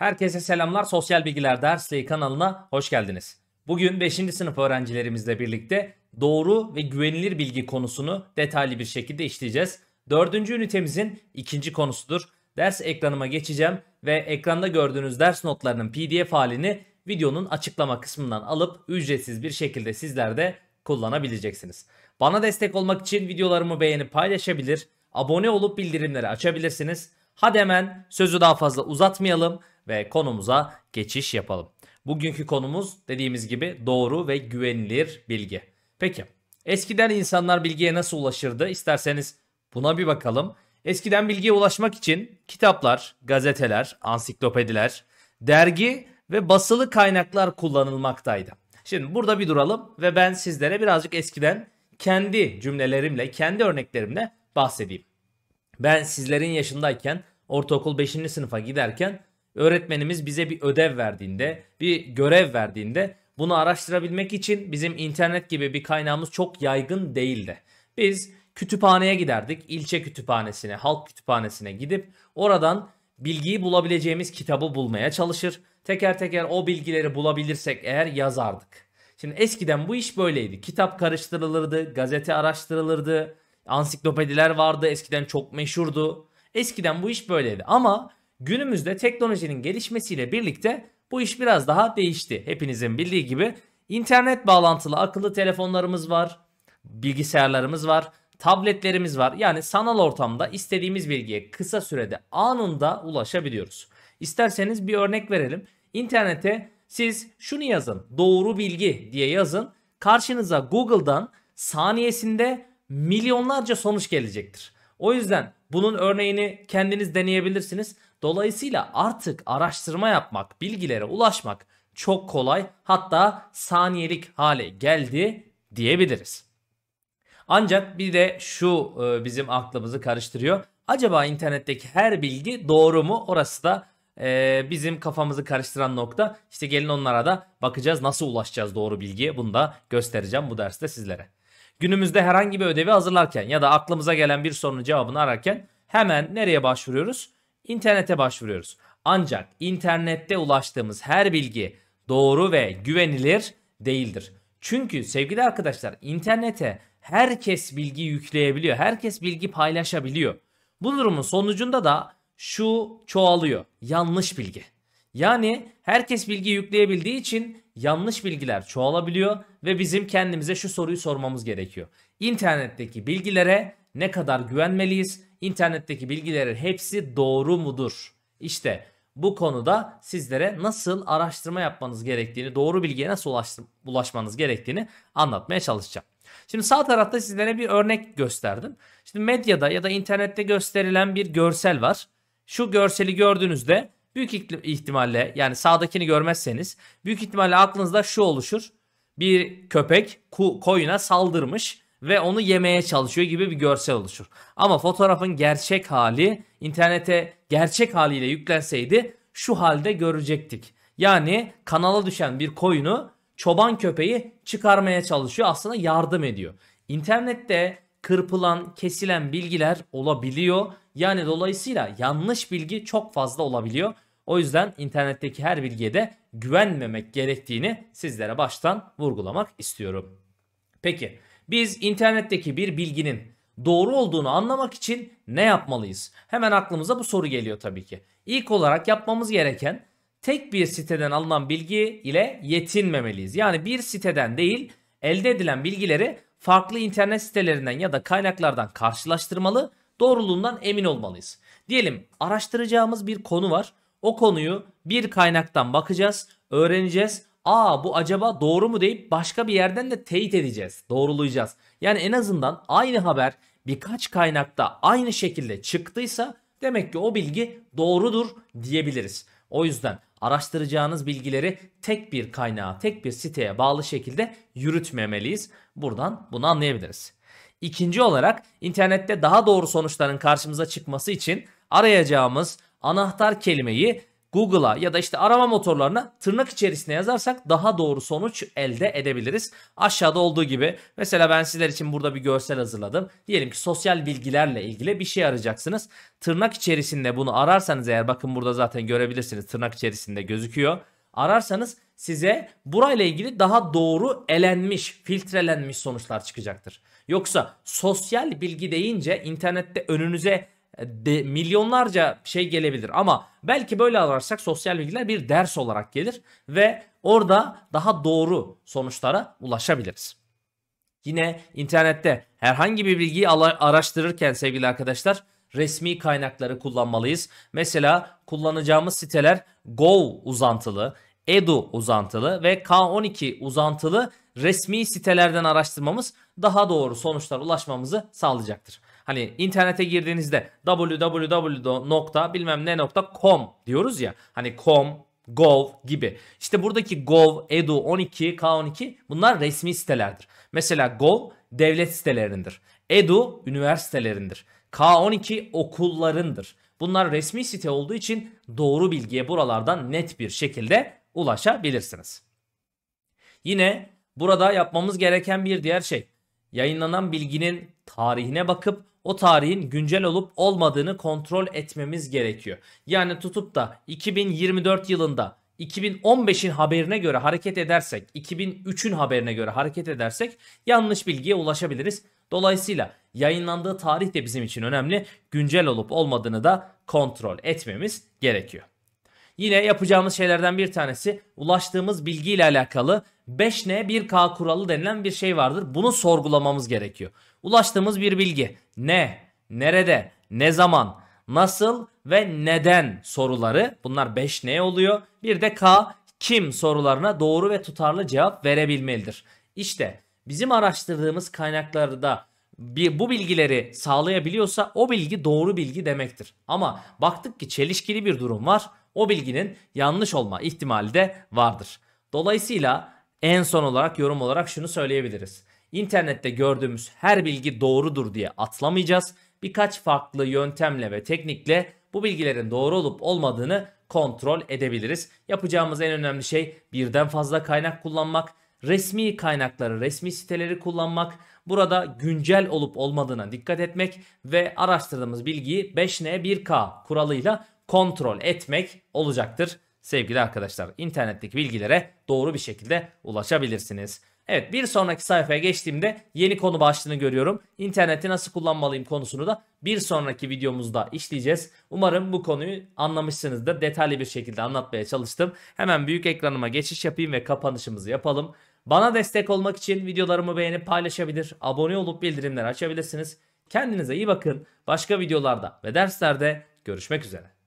Herkese selamlar. Sosyal Bilgiler Dersliği kanalına hoş geldiniz. Bugün 5. sınıf öğrencilerimizle birlikte doğru ve güvenilir bilgi konusunu detaylı bir şekilde işleyeceğiz. 4. ünitemizin ikinci konusudur. Ders ekranıma geçeceğim ve ekranda gördüğünüz ders notlarının PDF halini videonun açıklama kısmından alıp ücretsiz bir şekilde sizler de kullanabileceksiniz. Bana destek olmak için videolarımı beğenip paylaşabilir, abone olup bildirimleri açabilirsiniz. Hadi hemen sözü daha fazla uzatmayalım ve konumuza geçiş yapalım. Bugünkü konumuz dediğimiz gibi doğru ve güvenilir bilgi. Peki eskiden insanlar bilgiye nasıl ulaşırdı? İsterseniz buna bir bakalım. Eskiden bilgiye ulaşmak için kitaplar, gazeteler, ansiklopediler, dergi ve basılı kaynaklar kullanılmaktaydı. Şimdi burada bir duralım ve ben sizlere birazcık eskiden kendi cümlelerimle, kendi örneklerimle bahsedeyim. Ben sizlerin yaşındayken ortaokul 5. sınıfa giderken öğretmenimiz bize bir ödev verdiğinde, bir görev verdiğinde bunu araştırabilmek için bizim internet gibi bir kaynağımız çok yaygın değildi. Biz kütüphaneye giderdik, ilçe kütüphanesine, halk kütüphanesine gidip oradan bilgiyi bulabileceğimiz kitabı bulmaya çalışır. Teker teker o bilgileri bulabilirsek eğer yazardık. Şimdi eskiden bu iş böyleydi. Kitap karıştırılırdı, gazete araştırılırdı, ansiklopediler vardı, eskiden çok meşhurdu. Eskiden bu iş böyleydi ama Günümüzde teknolojinin gelişmesiyle birlikte bu iş biraz daha değişti. Hepinizin bildiği gibi internet bağlantılı akıllı telefonlarımız var, bilgisayarlarımız var, tabletlerimiz var. Yani sanal ortamda istediğimiz bilgiye kısa sürede anında ulaşabiliyoruz. İsterseniz bir örnek verelim. İnternete siz şunu yazın, doğru bilgi diye yazın. Karşınıza Google'dan saniyesinde milyonlarca sonuç gelecektir. O yüzden bunun örneğini kendiniz deneyebilirsiniz. Dolayısıyla artık araştırma yapmak, bilgilere ulaşmak çok kolay hatta saniyelik hale geldi diyebiliriz. Ancak bir de şu e, bizim aklımızı karıştırıyor. Acaba internetteki her bilgi doğru mu? Orası da e, bizim kafamızı karıştıran nokta. İşte gelin onlara da bakacağız nasıl ulaşacağız doğru bilgiye. Bunu da göstereceğim bu derste sizlere. Günümüzde herhangi bir ödevi hazırlarken ya da aklımıza gelen bir sorunun cevabını ararken hemen nereye başvuruyoruz? internete başvuruyoruz. Ancak internette ulaştığımız her bilgi doğru ve güvenilir değildir. Çünkü sevgili arkadaşlar internete herkes bilgi yükleyebiliyor. Herkes bilgi paylaşabiliyor. Bu durumun sonucunda da şu çoğalıyor. Yanlış bilgi. Yani herkes bilgi yükleyebildiği için yanlış bilgiler çoğalabiliyor ve bizim kendimize şu soruyu sormamız gerekiyor. İnternetteki bilgilere ne kadar güvenmeliyiz? İnternetteki bilgilerin hepsi doğru mudur? İşte bu konuda sizlere nasıl araştırma yapmanız gerektiğini, doğru bilgiye nasıl ulaşmanız gerektiğini anlatmaya çalışacağım. Şimdi sağ tarafta sizlere bir örnek gösterdim. Şimdi medyada ya da internette gösterilen bir görsel var. Şu görseli gördüğünüzde büyük ihtimalle yani sağdakini görmezseniz büyük ihtimalle aklınızda şu oluşur. Bir köpek koyuna saldırmış ve onu yemeye çalışıyor gibi bir görsel oluşur. Ama fotoğrafın gerçek hali internete gerçek haliyle yüklenseydi şu halde görecektik. Yani kanala düşen bir koyunu çoban köpeği çıkarmaya çalışıyor aslında yardım ediyor. İnternette kırpılan, kesilen bilgiler olabiliyor. Yani dolayısıyla yanlış bilgi çok fazla olabiliyor. O yüzden internetteki her bilgiye de güvenmemek gerektiğini sizlere baştan vurgulamak istiyorum. Peki biz internetteki bir bilginin doğru olduğunu anlamak için ne yapmalıyız? Hemen aklımıza bu soru geliyor tabii ki. İlk olarak yapmamız gereken tek bir siteden alınan bilgi ile yetinmemeliyiz. Yani bir siteden değil elde edilen bilgileri farklı internet sitelerinden ya da kaynaklardan karşılaştırmalı, doğruluğundan emin olmalıyız. Diyelim araştıracağımız bir konu var. O konuyu bir kaynaktan bakacağız, öğreneceğiz aa bu acaba doğru mu deyip başka bir yerden de teyit edeceğiz. Doğrulayacağız. Yani en azından aynı haber birkaç kaynakta aynı şekilde çıktıysa demek ki o bilgi doğrudur diyebiliriz. O yüzden araştıracağınız bilgileri tek bir kaynağa, tek bir siteye bağlı şekilde yürütmemeliyiz. Buradan bunu anlayabiliriz. İkinci olarak internette daha doğru sonuçların karşımıza çıkması için arayacağımız anahtar kelimeyi Google'a ya da işte arama motorlarına tırnak içerisine yazarsak daha doğru sonuç elde edebiliriz. Aşağıda olduğu gibi mesela ben sizler için burada bir görsel hazırladım. Diyelim ki sosyal bilgilerle ilgili bir şey arayacaksınız. Tırnak içerisinde bunu ararsanız eğer bakın burada zaten görebilirsiniz tırnak içerisinde gözüküyor. Ararsanız size burayla ilgili daha doğru elenmiş, filtrelenmiş sonuçlar çıkacaktır. Yoksa sosyal bilgi deyince internette önünüze de, milyonlarca şey gelebilir ama belki böyle alırsak sosyal bilgiler bir ders olarak gelir ve orada daha doğru sonuçlara ulaşabiliriz. Yine internette herhangi bir bilgiyi araştırırken sevgili arkadaşlar resmi kaynakları kullanmalıyız. Mesela kullanacağımız siteler Go uzantılı, Edu uzantılı ve K12 uzantılı resmi sitelerden araştırmamız daha doğru sonuçlara ulaşmamızı sağlayacaktır. Hani internete girdiğinizde www.bilmem diyoruz ya. Hani com, gov gibi. İşte buradaki gov, edu, 12, k12 bunlar resmi sitelerdir. Mesela gov devlet sitelerindir. Edu üniversitelerindir. K12 okullarındır. Bunlar resmi site olduğu için doğru bilgiye buralardan net bir şekilde ulaşabilirsiniz. Yine burada yapmamız gereken bir diğer şey yayınlanan bilginin tarihine bakıp o tarihin güncel olup olmadığını kontrol etmemiz gerekiyor. Yani tutup da 2024 yılında 2015'in haberine göre hareket edersek, 2003'ün haberine göre hareket edersek yanlış bilgiye ulaşabiliriz. Dolayısıyla yayınlandığı tarih de bizim için önemli. Güncel olup olmadığını da kontrol etmemiz gerekiyor. Yine yapacağımız şeylerden bir tanesi ulaştığımız bilgi ile alakalı 5N 1K kuralı denilen bir şey vardır. Bunu sorgulamamız gerekiyor. Ulaştığımız bir bilgi ne, nerede, ne zaman, nasıl ve neden soruları bunlar 5N oluyor. Bir de K kim sorularına doğru ve tutarlı cevap verebilmelidir. İşte bizim araştırdığımız kaynaklarda bir, bu bilgileri sağlayabiliyorsa o bilgi doğru bilgi demektir. Ama baktık ki çelişkili bir durum var. O bilginin yanlış olma ihtimali de vardır. Dolayısıyla en son olarak yorum olarak şunu söyleyebiliriz. İnternette gördüğümüz her bilgi doğrudur diye atlamayacağız. Birkaç farklı yöntemle ve teknikle bu bilgilerin doğru olup olmadığını kontrol edebiliriz. Yapacağımız en önemli şey birden fazla kaynak kullanmak, resmi kaynakları, resmi siteleri kullanmak, burada güncel olup olmadığına dikkat etmek ve araştırdığımız bilgiyi 5N1K kuralıyla kontrol etmek olacaktır sevgili arkadaşlar internetteki bilgilere doğru bir şekilde ulaşabilirsiniz. Evet bir sonraki sayfaya geçtiğimde yeni konu başlığını görüyorum. İnterneti nasıl kullanmalıyım konusunu da bir sonraki videomuzda işleyeceğiz. Umarım bu konuyu anlamışsınızdır. Detaylı bir şekilde anlatmaya çalıştım. Hemen büyük ekranıma geçiş yapayım ve kapanışımızı yapalım. Bana destek olmak için videolarımı beğenip paylaşabilir, abone olup bildirimleri açabilirsiniz. Kendinize iyi bakın. Başka videolarda ve derslerde görüşmek üzere.